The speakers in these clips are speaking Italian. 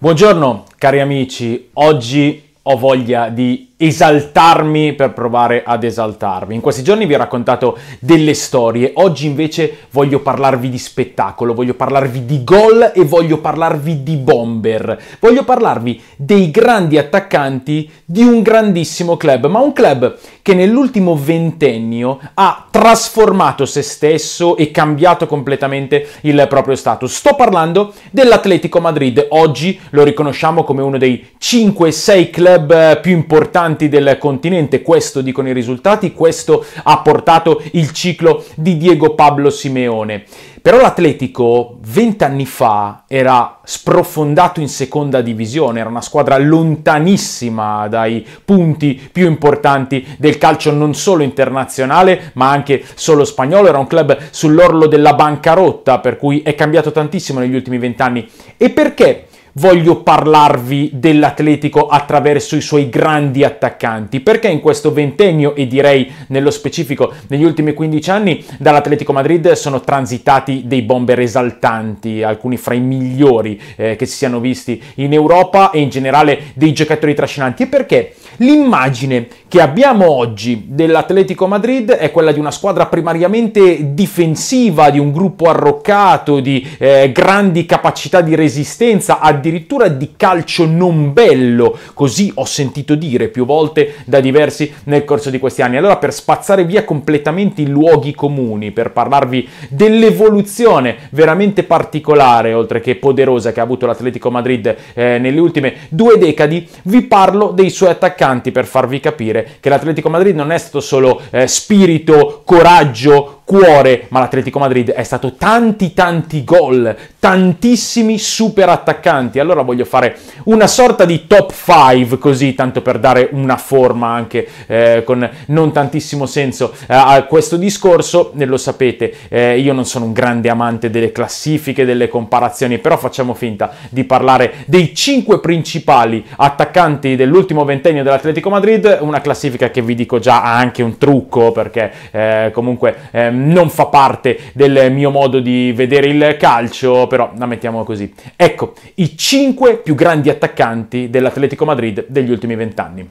Buongiorno cari amici, oggi ho voglia di esaltarmi per provare ad esaltarvi. In questi giorni vi ho raccontato delle storie, oggi invece voglio parlarvi di spettacolo, voglio parlarvi di gol e voglio parlarvi di bomber. Voglio parlarvi dei grandi attaccanti di un grandissimo club, ma un club che nell'ultimo ventennio ha trasformato se stesso e cambiato completamente il proprio status. Sto parlando dell'Atletico Madrid. Oggi lo riconosciamo come uno dei 5-6 club più importanti importanti del continente, questo dicono i risultati, questo ha portato il ciclo di Diego Pablo Simeone. Però l'Atletico vent'anni fa era sprofondato in seconda divisione, era una squadra lontanissima dai punti più importanti del calcio non solo internazionale ma anche solo spagnolo, era un club sull'orlo della bancarotta per cui è cambiato tantissimo negli ultimi vent'anni. E perché voglio parlarvi dell'Atletico attraverso i suoi grandi attaccanti, perché in questo ventennio e direi nello specifico negli ultimi 15 anni dall'Atletico Madrid sono transitati dei bomber esaltanti, alcuni fra i migliori eh, che si siano visti in Europa e in generale dei giocatori trascinanti. E perché l'immagine che abbiamo oggi dell'Atletico Madrid è quella di una squadra primariamente difensiva, di un gruppo arroccato, di eh, grandi capacità di resistenza, addirittura addirittura di calcio non bello, così ho sentito dire più volte da diversi nel corso di questi anni. Allora per spazzare via completamente i luoghi comuni, per parlarvi dell'evoluzione veramente particolare, oltre che poderosa, che ha avuto l'Atletico Madrid eh, nelle ultime due decadi, vi parlo dei suoi attaccanti per farvi capire che l'Atletico Madrid non è stato solo eh, spirito, coraggio, cuore, ma l'Atletico Madrid è stato tanti tanti gol, tantissimi super attaccanti. Allora voglio fare una sorta di top 5 così, tanto per dare una forma anche eh, con non tantissimo senso eh, a questo discorso. Lo sapete, eh, io non sono un grande amante delle classifiche, delle comparazioni, però facciamo finta di parlare dei 5 principali attaccanti dell'ultimo ventennio dell'Atletico Madrid, una classifica che vi dico già ha anche un trucco perché eh, comunque eh, non fa parte del mio modo di vedere il calcio, però la mettiamo così. Ecco, i 5 più grandi attaccanti dell'Atletico Madrid degli ultimi vent'anni.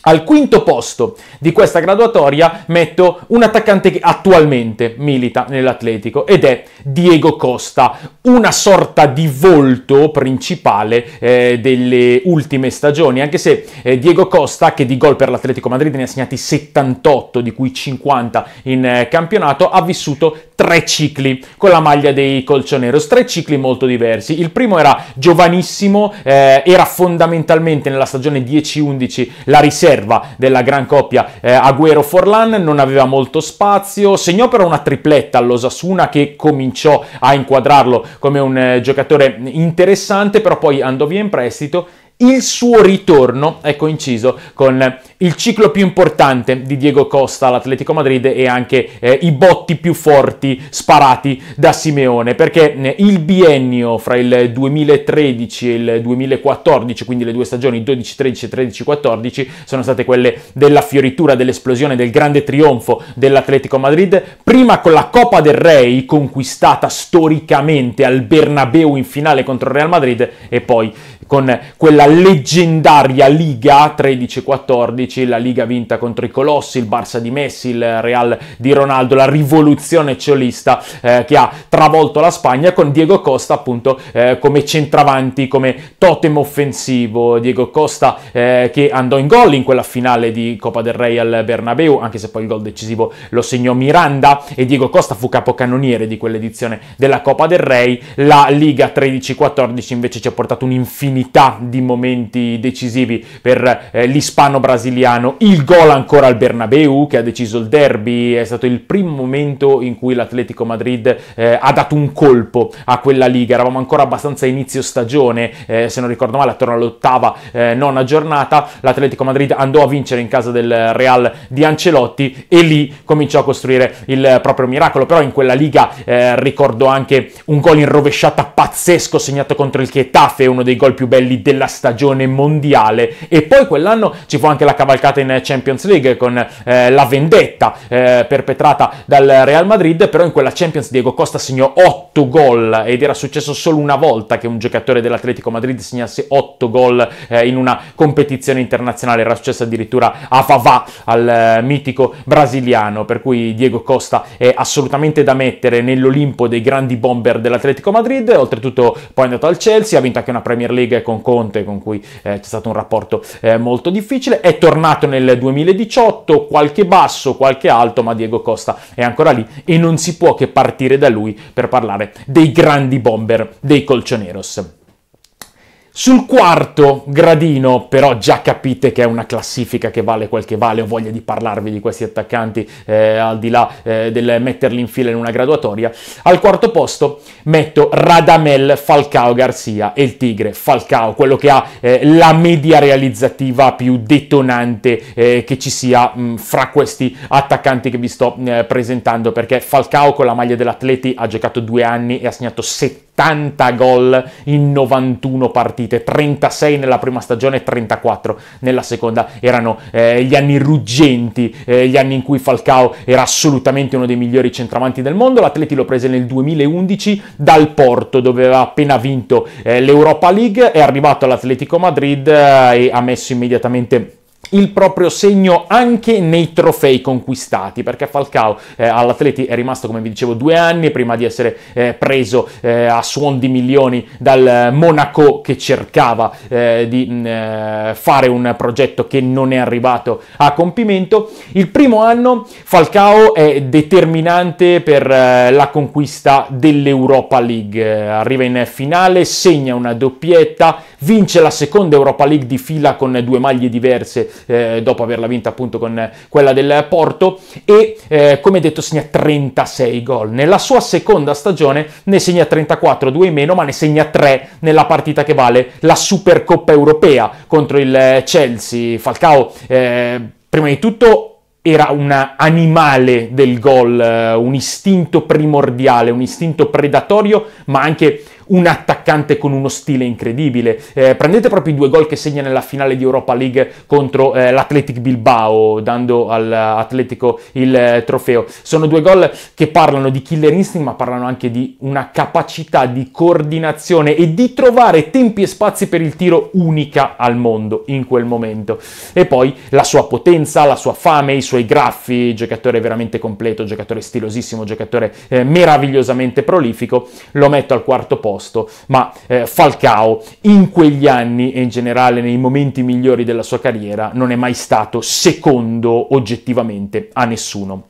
Al quinto posto di questa graduatoria metto un attaccante che attualmente milita nell'Atletico ed è Diego Costa, una sorta di volto principale eh, delle ultime stagioni, anche se eh, Diego Costa, che di gol per l'Atletico Madrid ne ha segnati 78, di cui 50 in eh, campionato, ha vissuto tre cicli con la maglia dei Colcioneros, tre cicli molto diversi. Il primo era giovanissimo, eh, era fondamentalmente nella stagione 10-11 la riserva riserva della gran coppia eh, Agüero-Forlan, non aveva molto spazio, segnò però una tripletta all'Osasuna che cominciò a inquadrarlo come un eh, giocatore interessante, però poi andò via in prestito il suo ritorno, è coinciso ecco, con eh, il ciclo più importante di Diego Costa all'Atletico Madrid e anche eh, i botti più forti sparati da Simeone, perché eh, il biennio fra il 2013 e il 2014, quindi le due stagioni 12-13 e 13-14, sono state quelle della fioritura, dell'esplosione, del grande trionfo dell'Atletico Madrid, prima con la Coppa del Re conquistata storicamente al Bernabeu in finale contro il Real Madrid e poi con quella leggendaria Liga 13-14, la Liga vinta contro i Colossi, il Barça di Messi, il Real di Ronaldo, la rivoluzione ciolista eh, che ha travolto la Spagna con Diego Costa appunto eh, come centravanti, come totem offensivo, Diego Costa eh, che andò in gol in quella finale di Coppa del Re al Bernabeu, anche se poi il gol decisivo lo segnò Miranda e Diego Costa fu capocannoniere di quell'edizione della Coppa del Rey. la Liga 13-14 invece ci ha portato un infinito unità di momenti decisivi per eh, l'ispano-brasiliano, il gol ancora al Bernabeu che ha deciso il derby, è stato il primo momento in cui l'Atletico Madrid eh, ha dato un colpo a quella liga, eravamo ancora abbastanza a inizio stagione, eh, se non ricordo male attorno all'ottava, eh, nona giornata, l'Atletico Madrid andò a vincere in casa del Real di Ancelotti e lì cominciò a costruire il proprio miracolo, però in quella liga eh, ricordo anche un gol in rovesciata pazzesco segnato contro il Chetafe, uno dei gol più belli della stagione mondiale. E poi quell'anno ci fu anche la cavalcata in Champions League con eh, la vendetta eh, perpetrata dal Real Madrid, però in quella Champions Diego Costa segnò 8 gol ed era successo solo una volta che un giocatore dell'Atletico Madrid segnasse 8 gol eh, in una competizione internazionale, era successo addirittura a Vavà al eh, mitico brasiliano, per cui Diego Costa è assolutamente da mettere nell'Olimpo dei grandi bomber dell'Atletico Madrid, oltretutto poi è andato al Chelsea, ha vinto anche una Premier League con Conte con cui eh, c'è stato un rapporto eh, molto difficile, è tornato nel 2018, qualche basso, qualche alto, ma Diego Costa è ancora lì e non si può che partire da lui per parlare dei grandi bomber dei Colchoneros. Sul quarto gradino, però già capite che è una classifica che vale quel che vale, ho voglia di parlarvi di questi attaccanti eh, al di là eh, del metterli in fila in una graduatoria. Al quarto posto metto Radamel Falcao Garcia e il Tigre Falcao, quello che ha eh, la media realizzativa più detonante eh, che ci sia mh, fra questi attaccanti che vi sto eh, presentando, perché Falcao con la maglia dell'Atleti ha giocato due anni e ha segnato 70 70 gol in 91 partite, 36 nella prima stagione e 34 nella seconda. Erano eh, gli anni ruggenti, eh, gli anni in cui Falcao era assolutamente uno dei migliori centravanti del mondo. L'Atleti lo prese nel 2011 dal Porto, dove aveva appena vinto eh, l'Europa League, è arrivato all'Atletico Madrid eh, e ha messo immediatamente il proprio segno anche nei trofei conquistati, perché Falcao eh, all'Atleti è rimasto, come vi dicevo, due anni prima di essere eh, preso eh, a suon di milioni dal eh, Monaco che cercava eh, di mh, mm, eh, fare un progetto che non è arrivato a compimento. Il primo anno Falcao è determinante per la conquista dell'Europa League, arriva in finale, segna una doppietta, vince la seconda Europa League di fila con due maglie diverse eh, dopo averla vinta appunto con quella del Porto e eh, come detto segna 36 gol. Nella sua seconda stagione ne segna 34, due in meno, ma ne segna 3 nella partita che vale la Supercoppa europea contro il eh, Chelsea. Falcao eh, prima di tutto era un animale del gol, eh, un istinto primordiale, un istinto predatorio, ma anche un attaccante attaccante con uno stile incredibile. Eh, prendete proprio i due gol che segna nella finale di Europa League contro eh, l'Athletic Bilbao, dando all'Atletico il eh, trofeo. Sono due gol che parlano di killer instinct, ma parlano anche di una capacità di coordinazione e di trovare tempi e spazi per il tiro unica al mondo in quel momento. E poi la sua potenza, la sua fame, i suoi graffi, giocatore veramente completo, giocatore stilosissimo, giocatore eh, meravigliosamente prolifico. Lo metto al quarto posto, ma ma eh, Falcao in quegli anni e in generale nei momenti migliori della sua carriera non è mai stato secondo oggettivamente a nessuno.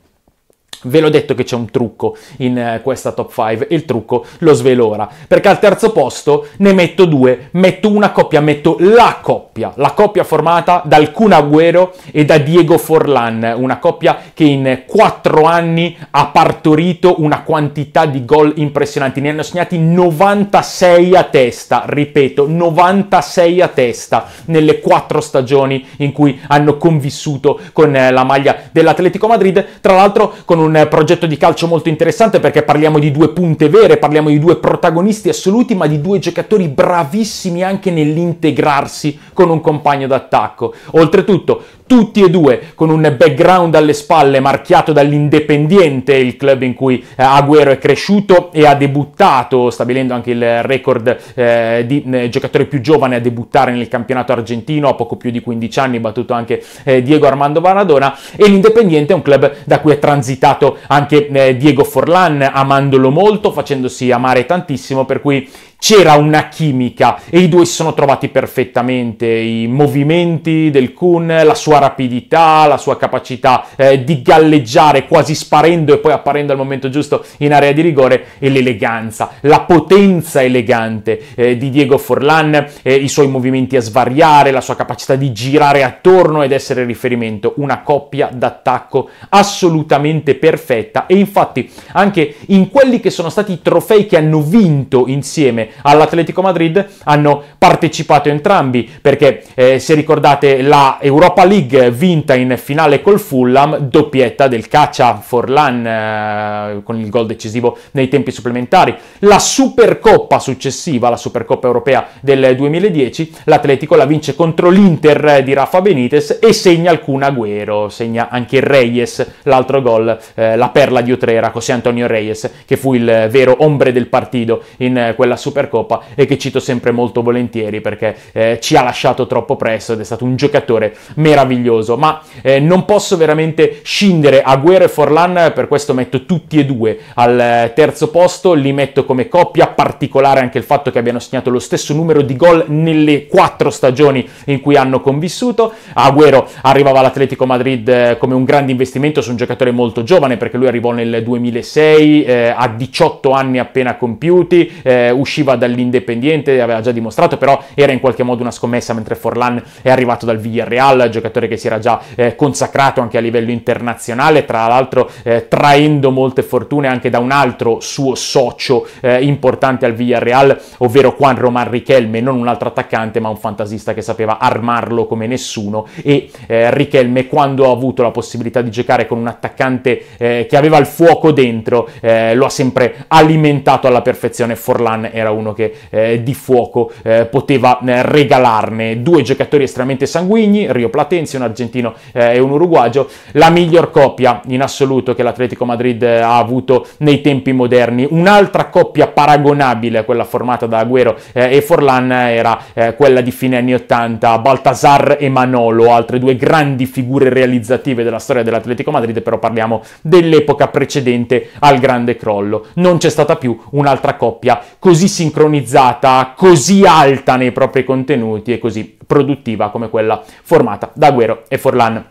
Ve l'ho detto che c'è un trucco in eh, questa top 5 e il trucco lo svelo ora. Perché al terzo posto ne metto due, metto una coppia, metto la coppia, la coppia formata dal Kun Agüero e da Diego Forlan, una coppia che in quattro anni ha partorito una quantità di gol impressionanti, ne hanno segnati 96 a testa, ripeto, 96 a testa nelle quattro stagioni in cui hanno convissuto con eh, la maglia dell'Atletico Madrid, tra l'altro con un un progetto di calcio molto interessante perché parliamo di due punte vere, parliamo di due protagonisti assoluti, ma di due giocatori bravissimi anche nell'integrarsi con un compagno d'attacco. Oltretutto, tutti e due con un background alle spalle marchiato dall'Independiente, il club in cui eh, Agüero è cresciuto e ha debuttato, stabilendo anche il record eh, di eh, giocatore più giovane a debuttare nel campionato argentino a poco più di 15 anni, battuto anche eh, Diego Armando Maradona e l'Independiente è un club da cui è transitato anche eh, Diego Forlan, amandolo molto, facendosi amare tantissimo, per cui c'era una chimica e i due si sono trovati perfettamente, i movimenti del Kun, la sua rapidità, la sua capacità eh, di galleggiare quasi sparendo e poi apparendo al momento giusto in area di rigore e l'eleganza, la potenza elegante eh, di Diego Forlan, eh, i suoi movimenti a svariare, la sua capacità di girare attorno ed essere riferimento, una coppia d'attacco assolutamente perfetta e infatti anche in quelli che sono stati i trofei che hanno vinto insieme all'Atletico Madrid hanno partecipato entrambi perché eh, se ricordate la Europa League vinta in finale col Fulham, doppietta del Caccia Forlan eh, con il gol decisivo nei tempi supplementari. La Supercoppa successiva, la Supercoppa europea del 2010, l'Atletico la vince contro l'Inter di Rafa Benitez e segna alcun Agüero, segna anche il Reyes, l'altro gol, eh, la perla di Utrera, José Antonio Reyes, che fu il vero ombre del partito in eh, quella Supercoppa Supercoppa e che cito sempre molto volentieri perché eh, ci ha lasciato troppo presto ed è stato un giocatore meraviglioso. Ma eh, non posso veramente scindere Aguero e Forlan, per questo metto tutti e due al eh, terzo posto, li metto come coppia, particolare anche il fatto che abbiano segnato lo stesso numero di gol nelle quattro stagioni in cui hanno convissuto. Aguero arrivava all'Atletico Madrid eh, come un grande investimento su un giocatore molto giovane perché lui arrivò nel 2006 eh, a 18 anni appena compiuti, eh, usciva arriva dall'Independiente, aveva già dimostrato, però era in qualche modo una scommessa, mentre Forlan è arrivato dal Villarreal, giocatore che si era già eh, consacrato anche a livello internazionale, tra l'altro eh, traendo molte fortune anche da un altro suo socio eh, importante al Villarreal, ovvero Juan Román Richelme, non un altro attaccante, ma un fantasista che sapeva armarlo come nessuno e eh, Richelme quando ha avuto la possibilità di giocare con un attaccante eh, che aveva il fuoco dentro, eh, lo ha sempre alimentato alla perfezione. Forlan era un uno che eh, di fuoco eh, poteva eh, regalarne. Due giocatori estremamente sanguigni, Rio Platenzi, un argentino eh, e un uruguagio, la miglior coppia in assoluto che l'Atletico Madrid eh, ha avuto nei tempi moderni. Un'altra coppia paragonabile a quella formata da Agüero e Forlan era quella di fine anni 80, Baltasar e Manolo, altre due grandi figure realizzative della storia dell'Atletico Madrid, però parliamo dell'epoca precedente al grande crollo. Non c'è stata più un'altra coppia così significativa sincronizzata, così alta nei propri contenuti e così produttiva come quella formata da Guerrero e Forlan.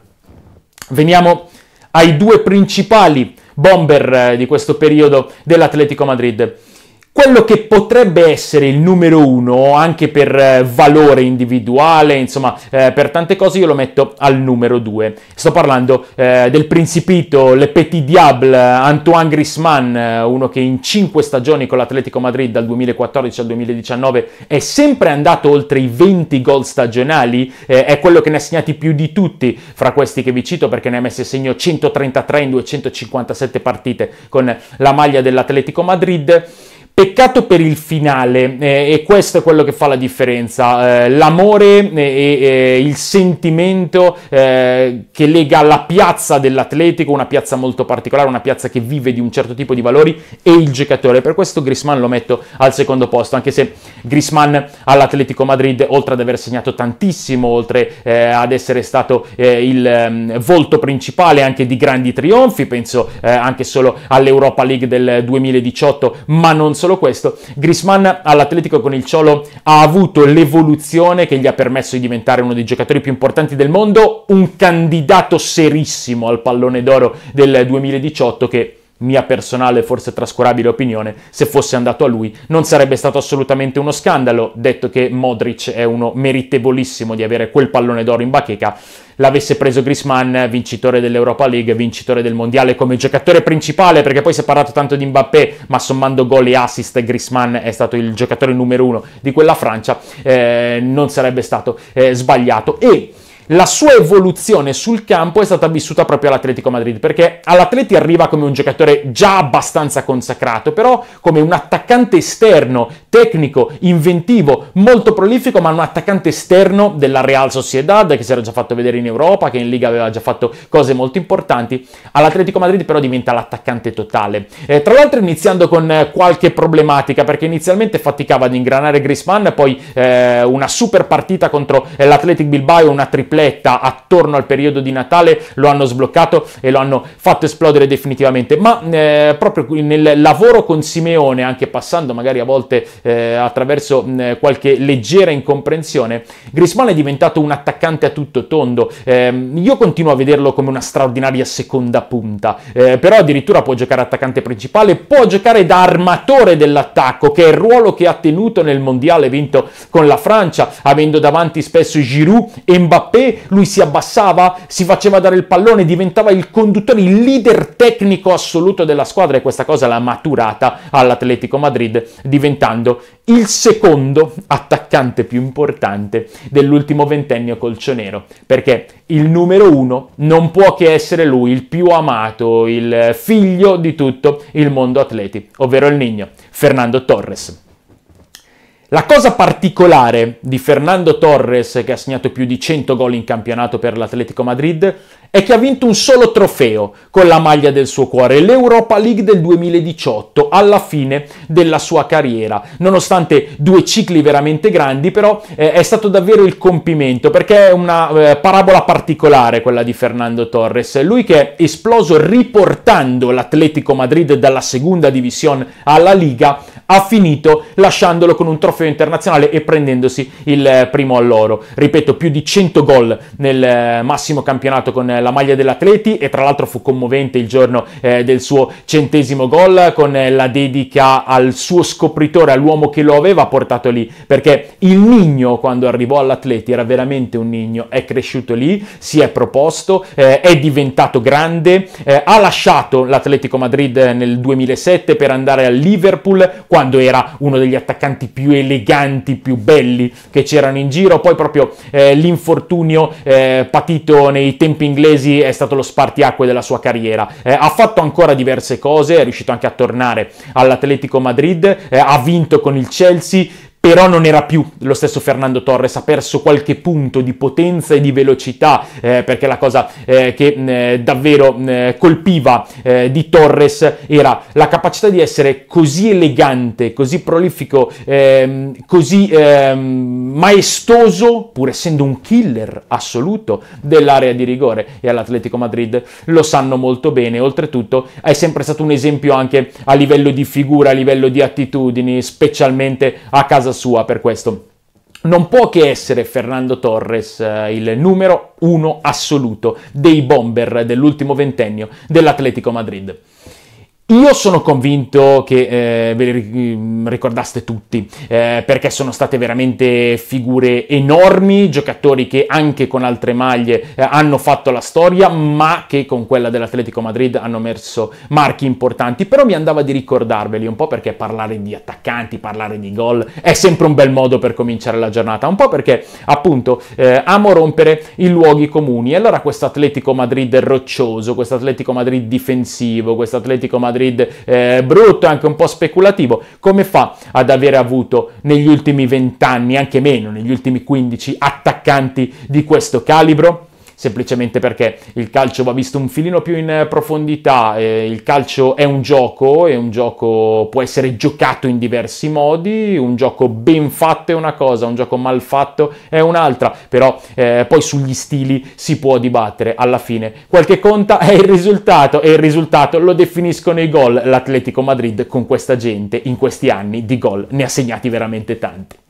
Veniamo ai due principali bomber eh, di questo periodo dell'Atletico Madrid quello che potrebbe essere il numero uno anche per eh, valore individuale, insomma, eh, per tante cose io lo metto al numero due. Sto parlando eh, del Principito, Le Petit Diable, Antoine Grisman, eh, uno che in cinque stagioni con l'Atletico Madrid dal 2014 al 2019 è sempre andato oltre i 20 gol stagionali, eh, è quello che ne ha segnati più di tutti fra questi che vi cito perché ne ha messi a segno 133 in 257 partite con la maglia dell'Atletico Madrid. Peccato per il finale, eh, e questo è quello che fa la differenza, eh, l'amore eh, e, e, il sentimento eh, che lega la piazza dell'Atletico, una piazza molto particolare, una piazza che vive di un certo tipo di valori, e il giocatore. Per questo Grisman lo metto al secondo posto, anche se Grisman all'Atletico Madrid, oltre ad aver segnato tantissimo, oltre eh, ad essere stato eh, il ehm, volto principale anche di grandi trionfi, penso anche solo all'Europa League del 2018, ma non solo solo questo, Grisman all'Atletico con il Ciolo ha avuto l'evoluzione che gli ha permesso di diventare uno dei giocatori più importanti del mondo, un candidato serissimo al pallone d'oro del 2018 che mia personale, forse trascurabile opinione, se fosse andato a lui non sarebbe stato assolutamente uno scandalo, detto che Modric è uno meritevolissimo di avere quel pallone d'oro in bacheca, l'avesse preso Grisman, vincitore dell'Europa League, vincitore del Mondiale come giocatore principale, perché poi si è parlato tanto di Mbappé, ma sommando gol e assist Grisman è stato il giocatore numero uno di quella Francia, eh, non sarebbe stato eh, sbagliato. E la sua evoluzione sul campo è stata vissuta proprio all'Atletico Madrid, perché all'Atleti arriva come un giocatore già abbastanza consacrato, però come un attaccante esterno tecnico, inventivo, molto prolifico, ma un attaccante esterno della Real Sociedad che si era già fatto vedere in Europa, che in Liga aveva già fatto cose molto importanti. All'Atletico Madrid però diventa l'attaccante totale. Eh, tra l'altro iniziando con eh, qualche problematica, perché inizialmente faticava ad ingranare Grisman, poi eh, una super partita contro eh, l'Athletic Bilbao, una tripletta attorno al periodo di Natale, lo hanno sbloccato e lo hanno fatto esplodere definitivamente. Ma eh, proprio nel lavoro con Simeone, anche passando magari a volte eh, attraverso mh, qualche leggera incomprensione, Grisman è diventato un attaccante a tutto tondo. Eh, io continuo a vederlo come una straordinaria seconda punta, eh, però addirittura può giocare attaccante principale, può giocare da armatore dell'attacco, che è il ruolo che ha tenuto nel mondiale vinto con la Francia, avendo davanti spesso Giroud e Mbappé, lui si abbassava, si faceva dare il pallone, diventava il conduttore, il leader tecnico assoluto della squadra e questa cosa l'ha maturata all'Atletico Madrid diventando essendo il secondo attaccante più importante dell'ultimo ventennio colcionero, perché il numero uno non può che essere lui, il più amato, il figlio di tutto il mondo atleti, ovvero il Nino, Fernando Torres. La cosa particolare di Fernando Torres, che ha segnato più di 100 gol in campionato per l'Atletico Madrid, è che ha vinto un solo trofeo con la maglia del suo cuore, l'Europa League del 2018, alla fine della sua carriera. Nonostante due cicli veramente grandi, però eh, è stato davvero il compimento, perché è una eh, parabola particolare quella di Fernando Torres. Lui che è esploso riportando l'Atletico Madrid dalla seconda divisione alla Liga, ha finito lasciandolo con un trofeo internazionale e prendendosi il eh, primo all'oro. Ripeto, più di 100 gol nel eh, massimo campionato con eh, la maglia dell'Atleti e tra l'altro fu commovente il giorno eh, del suo centesimo gol con la dedica al suo scopritore, all'uomo che lo aveva portato lì, perché il Nigno quando arrivò all'Atleti era veramente un Nigno, è cresciuto lì, si è proposto, eh, è diventato grande, eh, ha lasciato l'Atletico Madrid nel 2007 per andare al Liverpool quando era uno degli attaccanti più eleganti, più belli che c'erano in giro. Poi proprio eh, l'infortunio eh, patito nei tempi inglesi è stato lo spartiacque della sua carriera. Eh, ha fatto ancora diverse cose, è riuscito anche a tornare all'Atletico Madrid, eh, ha vinto con il Chelsea, però non era più lo stesso Fernando Torres, ha perso qualche punto di potenza e di velocità, eh, perché la cosa eh, che mm, eh, davvero mm, eh, colpiva eh, di Torres era la capacità di essere così elegante, così prolifico, ehm, così ehm, maestoso, pur essendo un killer assoluto dell'area di rigore e all'Atletico Madrid lo sanno molto bene, oltretutto è sempre stato un esempio anche a livello di figura, a livello di attitudini, specialmente a casa casa sua per questo. Non può che essere Fernando Torres eh, il numero uno assoluto dei bomber dell'ultimo ventennio dell'Atletico Madrid. Io sono convinto che eh, ve li mm, ricordaste tutti, eh, perché sono state veramente figure enormi, giocatori che anche con altre maglie eh, hanno fatto la storia, ma che con quella dell'Atletico Madrid hanno messo marchi importanti. Però mi andava di ricordarveli un po' perché parlare di attaccanti, parlare di gol è sempre un bel modo per cominciare la giornata, un po' perché appunto eh, amo rompere i luoghi comuni. E allora questo Atletico Madrid roccioso, questo Atletico Madrid difensivo, questo Atletico Madrid Madrid eh, brutto, anche un po' speculativo, come fa ad aver avuto negli ultimi vent'anni, anche meno negli ultimi 15, attaccanti di questo calibro? semplicemente perché il calcio va visto un filino più in profondità, eh, il calcio è un gioco e un gioco può essere giocato in diversi modi, un gioco ben fatto è una cosa, un gioco mal fatto è un'altra, però eh, poi sugli stili si può dibattere alla fine. Quel che conta è il risultato e il risultato lo definiscono i gol. L'Atletico Madrid con questa gente in questi anni di gol ne ha segnati veramente tanti.